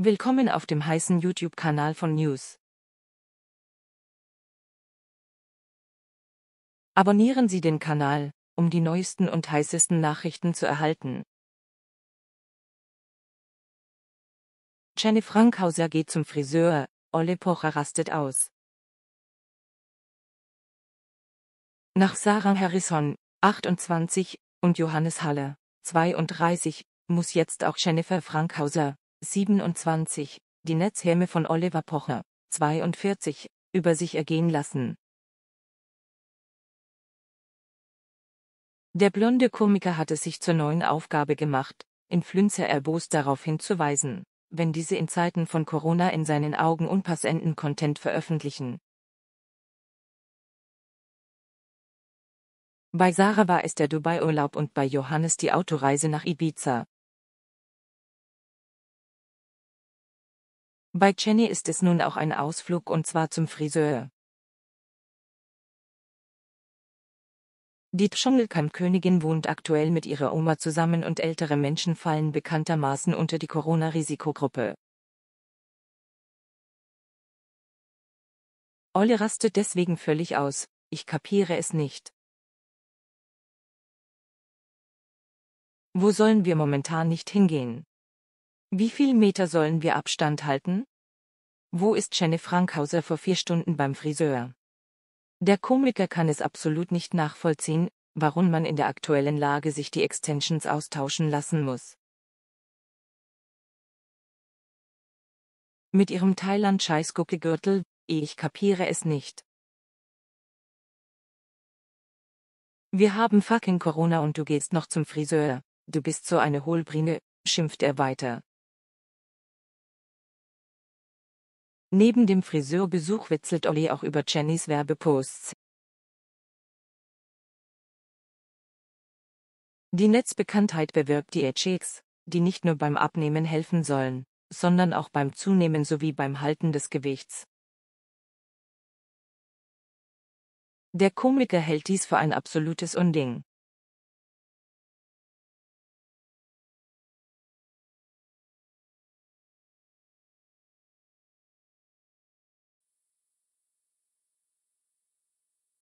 Willkommen auf dem heißen YouTube-Kanal von News. Abonnieren Sie den Kanal, um die neuesten und heißesten Nachrichten zu erhalten. Jenny Frankhauser geht zum Friseur, Olle Pocher rastet aus. Nach Sarah Harrison, 28, und Johannes Haller, 32, muss jetzt auch Jennifer Frankhauser, 27. Die Netzhäme von Oliver Pocher, 42, über sich ergehen lassen. Der blonde Komiker hatte sich zur neuen Aufgabe gemacht, in Flünzer erbost darauf hinzuweisen, wenn diese in Zeiten von Corona in seinen Augen unpassenden Content veröffentlichen. Bei Sarah war es der Dubai-Urlaub und bei Johannes die Autoreise nach Ibiza. Bei Jenny ist es nun auch ein Ausflug und zwar zum Friseur. Die Dschungelcamp-Königin wohnt aktuell mit ihrer Oma zusammen und ältere Menschen fallen bekanntermaßen unter die Corona-Risikogruppe. Olle rastet deswegen völlig aus, ich kapiere es nicht. Wo sollen wir momentan nicht hingehen? Wie viel Meter sollen wir Abstand halten? Wo ist Jenny Frankhauser vor vier Stunden beim Friseur? Der Komiker kann es absolut nicht nachvollziehen, warum man in der aktuellen Lage sich die Extensions austauschen lassen muss. Mit ihrem Thailand-Scheißgucke-Gürtel, eh, ich kapiere es nicht. Wir haben fucking Corona und du gehst noch zum Friseur, du bist so eine Hohlbrine, schimpft er weiter. Neben dem Friseurbesuch witzelt Olli auch über Jennys Werbeposts. Die Netzbekanntheit bewirkt Diät-Shakes, die nicht nur beim Abnehmen helfen sollen, sondern auch beim Zunehmen sowie beim Halten des Gewichts. Der Komiker hält dies für ein absolutes Unding.